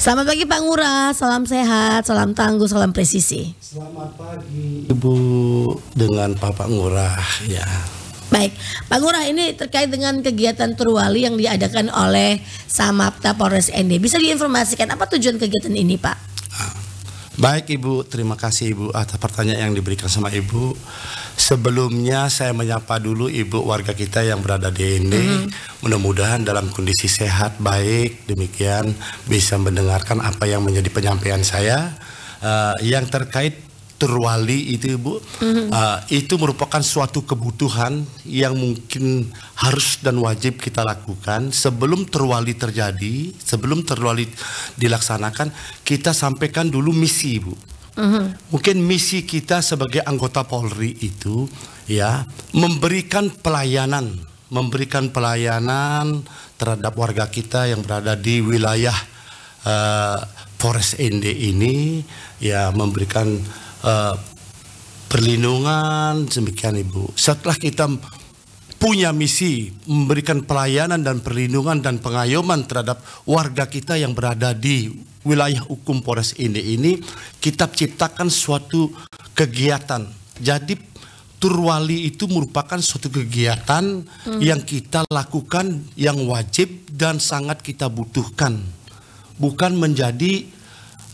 Selamat pagi Pak Ngura, salam sehat, salam tangguh, salam presisi. Selamat pagi Ibu dengan Bapak Ngurah ya. Baik, Pak Ngurah ini terkait dengan kegiatan terwali yang diadakan oleh Samapta Polres ND. Bisa diinformasikan apa tujuan kegiatan ini Pak? Ah, Baik Ibu, terima kasih Ibu atas pertanyaan yang diberikan sama Ibu. Sebelumnya saya menyapa dulu Ibu warga kita yang berada di ini. Mm -hmm. Mudah-mudahan dalam kondisi sehat baik, demikian bisa mendengarkan apa yang menjadi penyampaian saya uh, yang terkait terwali itu ibu mm-hmm. uh, ah, itu merupakan suatu kebutuhan yang mungkin harus dan wajib kita lakukan sebelum terwali terjadi sebelum terwali dilaksanakan kita sampaikan dulu misi ibu mm-hmm. mungkin misi kita sebagai anggota Polri itu ya memberikan pelayanan memberikan pelayanan terhadap warga kita yang berada di wilayah uh, eh, Forest ND ini ya memberikan Eh, perlindungan demikian Ibu. Setelah kita punya misi memberikan pelayanan dan perlindungan dan pengayoman terhadap warga kita yang berada di wilayah hukum Polres ini ini kita ciptakan suatu kegiatan. Jadi Turwali itu merupakan suatu kegiatan hmm. yang kita lakukan yang wajib dan sangat kita butuhkan. Bukan menjadi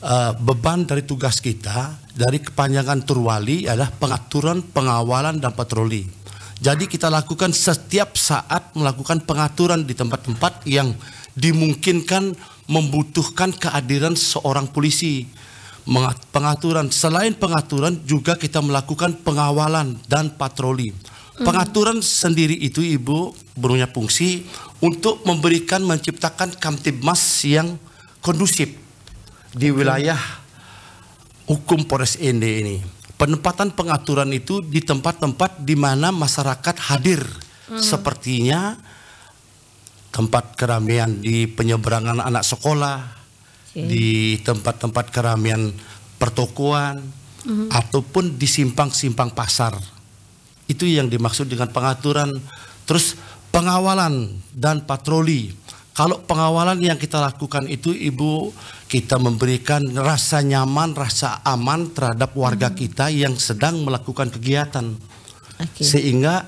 uh, beban dari tugas kita, dari kepanjangan Turwali adalah pengaturan, pengawalan, dan patroli. Jadi kita lakukan setiap saat melakukan pengaturan di tempat-tempat yang dimungkinkan membutuhkan kehadiran seorang polisi. Pengaturan, selain pengaturan juga kita melakukan pengawalan dan patroli. Hmm. Pengaturan hmm. sendiri itu Ibu berunya fungsi untuk memberikan menciptakan kamtibmas yang kondusif di wilayah hukum Polres ND ini. Penempatan pengaturan itu di tempat-tempat di mana masyarakat hadir. Hmm. Sepertinya tempat keramaian di penyeberangan anak sekolah, okay. di tempat-tempat keramaian pertokoan, hmm. ataupun di simpang-simpang pasar. Itu yang dimaksud dengan pengaturan. Terus pengawalan dan patroli kalau pengawalan yang kita lakukan itu Ibu kita memberikan rasa nyaman, rasa aman terhadap warga hmm. kita yang sedang melakukan kegiatan. Okay. Sehingga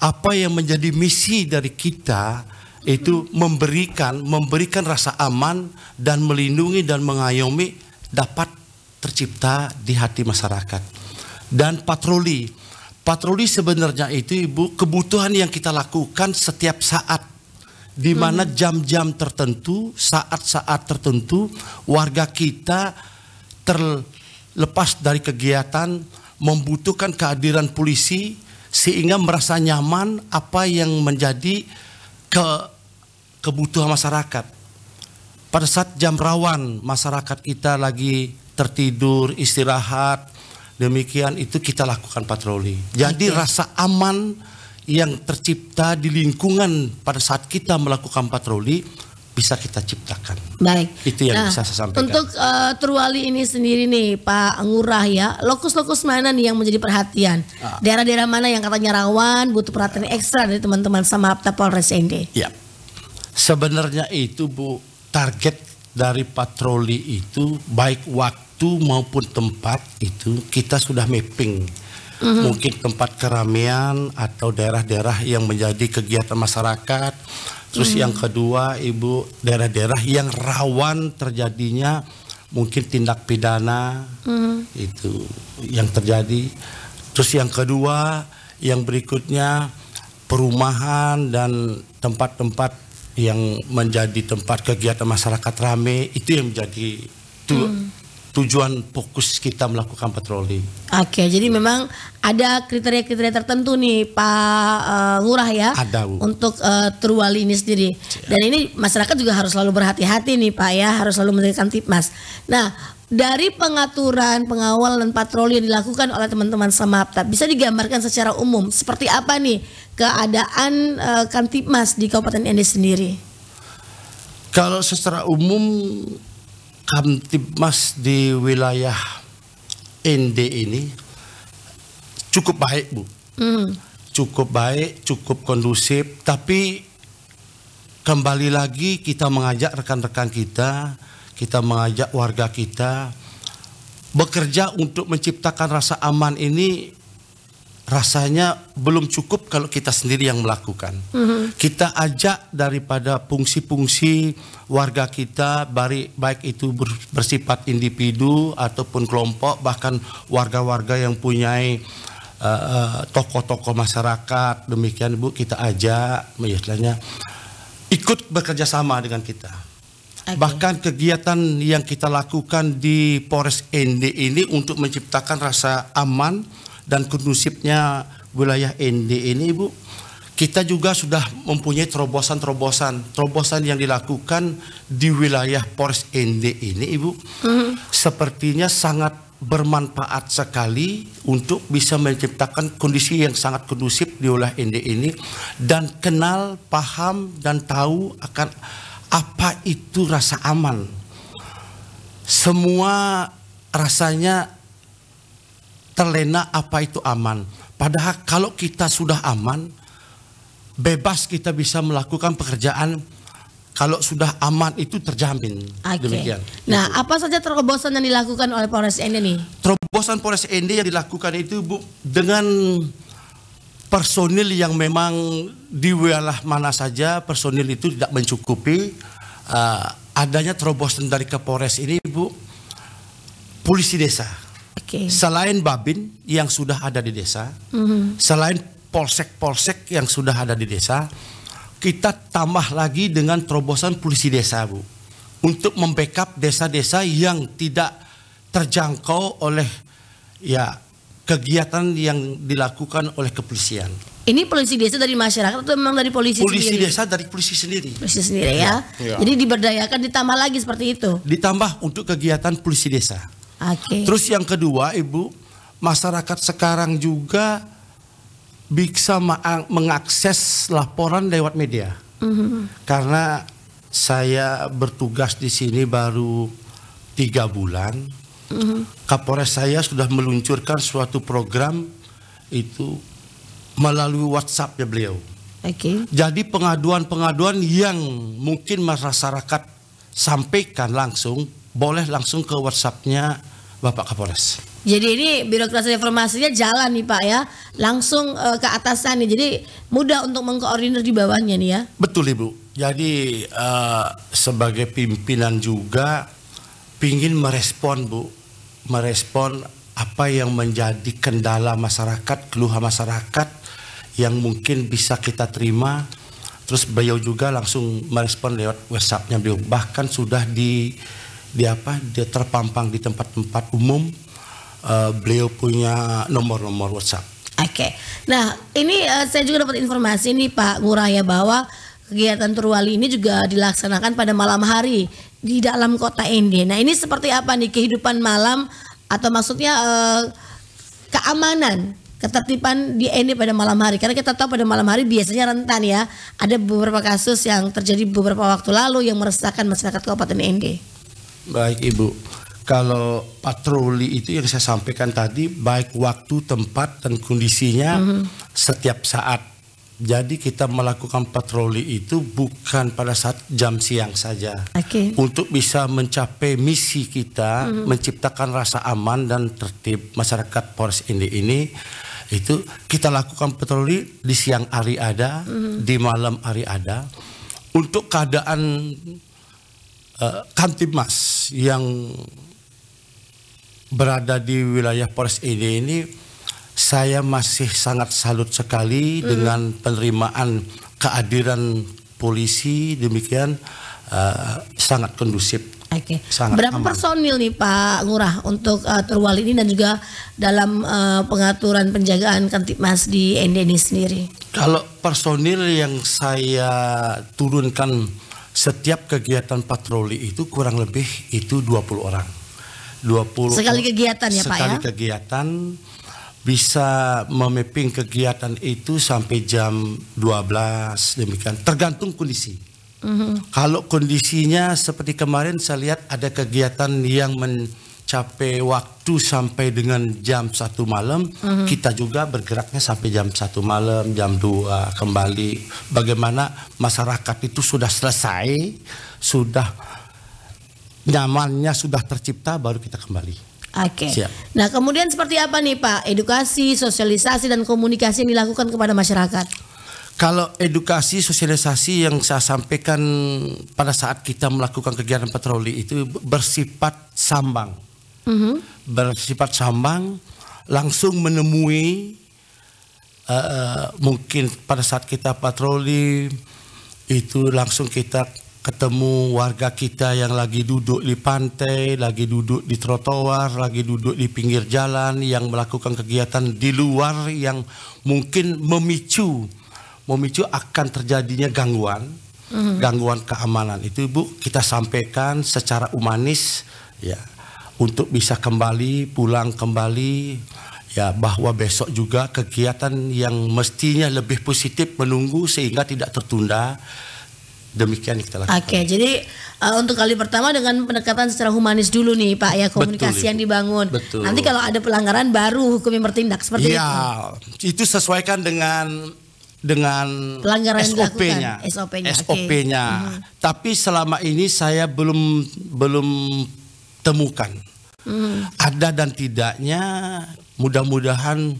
apa yang menjadi misi dari kita itu hmm. memberikan memberikan rasa aman dan melindungi dan mengayomi dapat tercipta di hati masyarakat. Dan patroli. Patroli sebenarnya itu Ibu kebutuhan yang kita lakukan setiap saat di mana jam-jam tertentu, saat-saat tertentu warga kita terlepas dari kegiatan membutuhkan kehadiran polisi sehingga merasa nyaman apa yang menjadi ke kebutuhan masyarakat. Pada saat jam rawan masyarakat kita lagi tertidur, istirahat, demikian itu kita lakukan patroli. Jadi okay. rasa aman yang tercipta di lingkungan pada saat kita melakukan patroli bisa kita ciptakan. Baik. Itu yang nah, bisa saya sampaikan. Untuk uh, eh, Truwali ini sendiri nih Pak Ngurah ya, lokus-lokus mana nih yang menjadi perhatian? Ah. Daerah-daerah mana yang katanya rawan butuh perhatian ekstra dari teman-teman sama Apta Polres ND? Ya. Sebenarnya itu Bu, target dari patroli itu baik waktu maupun tempat itu kita sudah mapping -hmm. mungkin tempat keramaian atau daerah-daerah yang menjadi kegiatan masyarakat. Terus -hmm. yang kedua, Ibu, daerah-daerah yang rawan terjadinya mungkin tindak pidana -hmm. itu yang terjadi. Terus yang kedua, yang berikutnya perumahan dan tempat-tempat yang menjadi tempat kegiatan masyarakat rame itu yang menjadi mm hmm tujuan fokus kita melakukan patroli. Oke, jadi iya. memang ada kriteria-kriteria tertentu nih Pak uh, Lurah ya ada, Bu. untuk uh, Truwali ini sendiri. Iya. Dan ini masyarakat juga harus selalu berhati-hati nih Pak ya, harus selalu mendirikan tipmas. Nah, dari pengaturan, pengawalan patroli yang dilakukan oleh teman-teman Semapta, bisa digambarkan secara umum seperti apa nih keadaan uh, eh, Kantipmas di Kabupaten ini sendiri? Kalau secara umum Kamtibmas di wilayah ND ini cukup baik Bu. Mm. Cukup baik, cukup kondusif, tapi kembali lagi kita mengajak rekan-rekan kita, kita mengajak warga kita bekerja untuk menciptakan rasa aman ini rasanya belum cukup kalau kita sendiri yang melakukan. Mm -hmm. Kita ajak daripada fungsi-fungsi warga kita, baik itu bersifat individu ataupun kelompok, bahkan warga-warga yang punya eh, eh, tokoh-tokoh uh, masyarakat, demikian Bu, kita ajak, misalnya ikut bekerja sama dengan kita. Okay. Bahkan kegiatan yang kita lakukan di Polres ND ini untuk menciptakan rasa aman, dan kondusifnya wilayah ND ini Ibu, kita juga sudah mempunyai terobosan-terobosan, terobosan yang dilakukan di wilayah Polres ND ini Ibu, mm. sepertinya sangat bermanfaat sekali untuk bisa menciptakan kondisi yang sangat kondusif di wilayah ND ini dan kenal, paham dan tahu akan apa itu rasa aman. Semua rasanya terlena apa itu aman. Padahal kalau kita sudah aman, bebas kita bisa melakukan pekerjaan kalau sudah aman itu terjamin. Okay. Demikian. Nah, itu. apa saja terobosan yang dilakukan oleh Polres Ende nih? Terobosan Polres Ende yang dilakukan itu bu, dengan personil yang memang di wilayah mana saja personil itu tidak mencukupi uh, adanya terobosan dari Kapolres ini Bu polisi desa Okay. Selain babin yang sudah ada di desa, mm-hmm. selain polsek-polsek yang sudah ada di desa, kita tambah lagi dengan terobosan polisi desa, Bu. Untuk membackup desa-desa yang tidak terjangkau oleh ya kegiatan yang dilakukan oleh kepolisian. Ini polisi desa dari masyarakat atau memang dari polisi, polisi sendiri? Polisi desa dari polisi sendiri. Polisi sendiri ya. ya. ya. Jadi diberdayakan ditambah lagi seperti itu. Ditambah untuk kegiatan polisi desa. Okay. Terus yang kedua, Ibu, masyarakat sekarang juga bisa mengakses laporan lewat media. Mm -hmm. Karena saya bertugas di sini baru tiga bulan. Mm -hmm. Kapolres saya sudah meluncurkan suatu program itu melalui WhatsApp ya beliau. Okay. Jadi pengaduan-pengaduan yang mungkin masyarakat sampaikan langsung boleh langsung ke WhatsAppnya Bapak Kapolres. Jadi ini birokrasi informasinya jalan nih Pak ya, langsung uh, ke atasan nih. Jadi mudah untuk mengkoordinir di bawahnya nih ya. Betul Ibu. Jadi uh, sebagai pimpinan juga pingin merespon Bu, merespon apa yang menjadi kendala masyarakat, keluhan masyarakat yang mungkin bisa kita terima. Terus beliau juga langsung merespon lewat WhatsAppnya beliau. Bahkan sudah di di apa dia terpampang di tempat-tempat umum uh, beliau punya nomor-nomor WhatsApp. Oke. Okay. Nah, ini uh, saya juga dapat informasi nih Pak Nguraya bahwa kegiatan Turwali ini juga dilaksanakan pada malam hari di dalam kota Ende. Nah, ini seperti apa nih kehidupan malam atau maksudnya uh, keamanan ketertiban di Ende pada malam hari karena kita tahu pada malam hari biasanya rentan ya ada beberapa kasus yang terjadi beberapa waktu lalu yang meresahkan masyarakat Kabupaten Ende. Baik Ibu, kalau patroli itu yang saya sampaikan tadi baik waktu, tempat dan kondisinya mm -hmm. setiap saat. Jadi kita melakukan patroli itu bukan pada saat jam siang saja. Okay. Untuk bisa mencapai misi kita mm -hmm. menciptakan rasa aman dan tertib masyarakat Polres ini ini itu kita lakukan patroli di siang hari ada, mm -hmm. di malam hari ada. Untuk keadaan uh, yang berada di wilayah Polres ID e ini saya masih sangat salut sekali mm. dengan penerimaan kehadiran polisi demikian uh, sangat kondusif Oke. Okay. Berapa aman. personil nih Pak Ngurah untuk uh, eh, terwal ini dan juga dalam uh, pengaturan penjagaan Kantipmas di ND e ini sendiri? Kalau personil yang saya turunkan setiap kegiatan patroli itu kurang lebih itu 20 orang. 20 Sekali kegiatan ya sekali Pak ya? Sekali kegiatan bisa memapping kegiatan itu sampai jam 12 demikian tergantung kondisi. Mm-hmm. Kalau kondisinya seperti kemarin saya lihat ada kegiatan yang mencapai waktu sampai dengan jam 1 malam, mm-hmm. kita juga bergeraknya sampai jam 1 malam, jam 2 kembali. Bagaimana masyarakat itu sudah selesai, sudah nyamannya sudah tercipta baru kita kembali. Oke. Okay. Nah, kemudian seperti apa nih Pak? Edukasi, sosialisasi dan komunikasi yang dilakukan kepada masyarakat. Kalau edukasi sosialisasi yang saya sampaikan pada saat kita melakukan kegiatan patroli itu bersifat sambang. -hmm. bersifat sambang langsung menemui uh, mungkin pada saat kita patroli itu langsung kita ketemu warga kita yang lagi duduk di pantai, lagi duduk di trotoar, lagi duduk di pinggir jalan yang melakukan kegiatan di luar yang mungkin memicu memicu akan terjadinya gangguan, mm -hmm. gangguan keamanan. Itu Ibu kita sampaikan secara humanis ya untuk bisa kembali pulang kembali ya bahwa besok juga kegiatan yang mestinya lebih positif menunggu sehingga tidak tertunda demikian kita lakukan. Oke, jadi uh, untuk kali pertama dengan pendekatan secara humanis dulu nih Pak ya komunikasi Betul, yang dibangun. Betul. Nanti kalau ada pelanggaran baru hukum yang bertindak seperti ya, itu. Ya, itu sesuaikan dengan dengan SOP-nya. SOP-nya. SOP-nya. Okay. Tapi selama ini saya belum belum temukan. Hmm. Ada dan tidaknya mudah-mudahan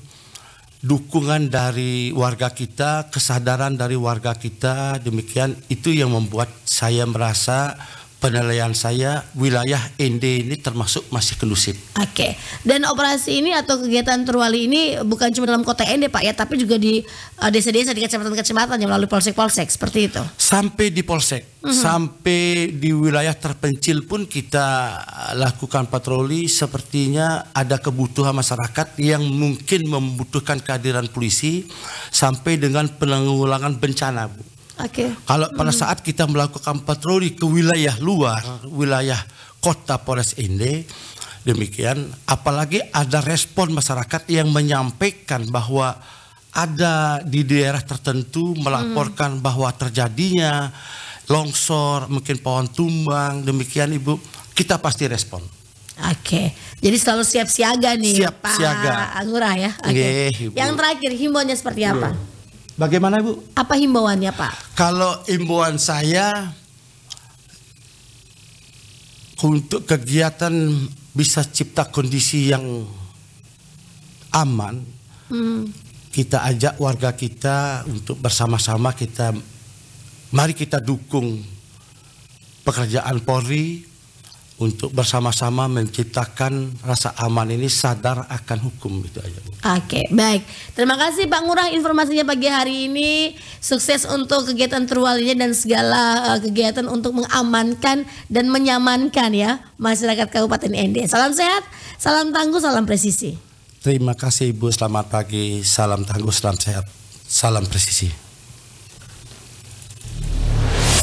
dukungan dari warga kita, kesadaran dari warga kita, demikian itu yang membuat saya merasa penilaian saya wilayah ND ini termasuk masih kondusif. Oke. Okay. Dan operasi ini atau kegiatan terwali ini bukan cuma dalam kota ND Pak ya, tapi juga di eh, desa-desa uh, di kecamatan-kecamatan yang melalui polsek-polsek seperti itu. Sampai di polsek, mm -hmm. sampai di wilayah terpencil pun kita lakukan patroli sepertinya ada kebutuhan masyarakat yang mungkin membutuhkan kehadiran polisi sampai dengan penanggulangan bencana, Bu. Oke. Okay. Kalau pada hmm. saat kita melakukan patroli ke wilayah luar, wilayah kota Polres Ende, demikian. Apalagi ada respon masyarakat yang menyampaikan bahwa ada di daerah tertentu melaporkan hmm. bahwa terjadinya longsor, mungkin pohon tumbang, demikian Ibu, kita pasti respon. Oke, jadi selalu siap siaga nih siap, Pak siaga. Ngurah ya. Oke. Okay. Iya, yang terakhir himbauannya seperti apa? Yeah. Bagaimana Ibu? Apa himbauannya Pak? Kalau himbauan saya untuk kegiatan bisa cipta kondisi yang aman, hmm. kita ajak warga kita untuk bersama-sama kita, mari kita dukung pekerjaan Polri, untuk bersama-sama menciptakan rasa aman ini sadar akan hukum itu aja. Oke, baik. Terima kasih Pak Ngurah informasinya pagi hari ini. Sukses untuk kegiatan terwalinya dan segala uh, kegiatan untuk mengamankan dan menyamankan ya masyarakat Kabupaten Ende. Salam sehat, salam tangguh, salam presisi. Terima kasih Ibu, selamat pagi. Salam tangguh, salam sehat. Salam presisi.